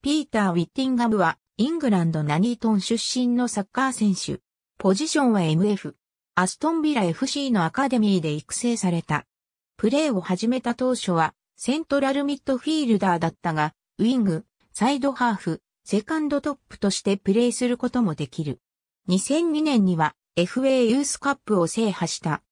ピーター・ウィッティンガムは、イングランド・ナニートン出身のサッカー選手。ポジションは MF。アストンビラ FC のアカデミーで育成された。プレーを始めた当初は、セントラルミッドフィールダーだったが、ウィング、サイドハーフ、セカンドトップとしてプレーすることもできる。2002年には FA ユースカップを制覇した。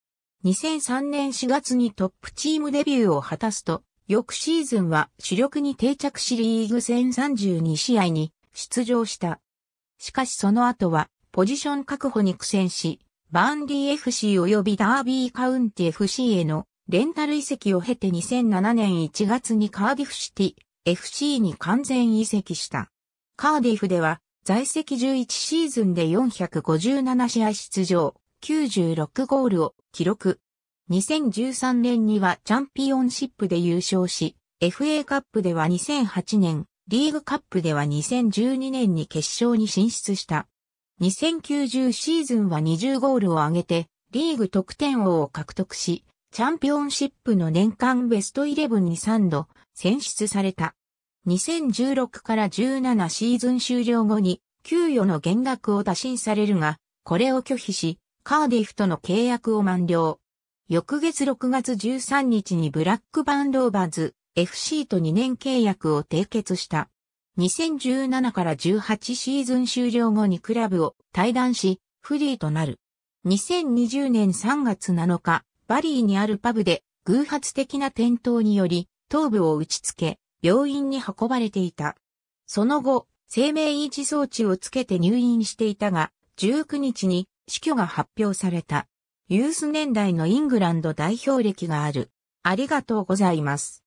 2003年4月にトップチームデビューを果たすと、翌シーズンは主力に定着しリーグ戦32試合に出場した。しかしその後はポジション確保に苦戦し、バーンディ FC 及びダービーカウンティ FC へのレンタル移籍を経て2007年1月にカーディフシティ FC に完全移籍した。カーディフでは在籍11シーズンで457試合出場、96ゴールを記録。2013年にはチャンピオンシップで優勝し、FA カップでは2008年、リーグカップでは2012年に決勝に進出した。2090シーズンは20ゴールを挙げて、リーグ得点王を獲得し、チャンピオンシップの年間ベストイレブンに3度選出された。2016から17シーズン終了後に給与の減額を打診されるが、これを拒否し、カーディフとの契約を満了。翌月6月13日にブラックバンローバーズ FC と2年契約を締結した。2017から18シーズン終了後にクラブを退団し、フリーとなる。2020年3月7日、バリーにあるパブで偶発的な転倒により、頭部を打ち付け、病院に運ばれていた。その後、生命維持装置をつけて入院していたが、19日に死去が発表された。ユース年代のイングランド代表歴がある。ありがとうございます。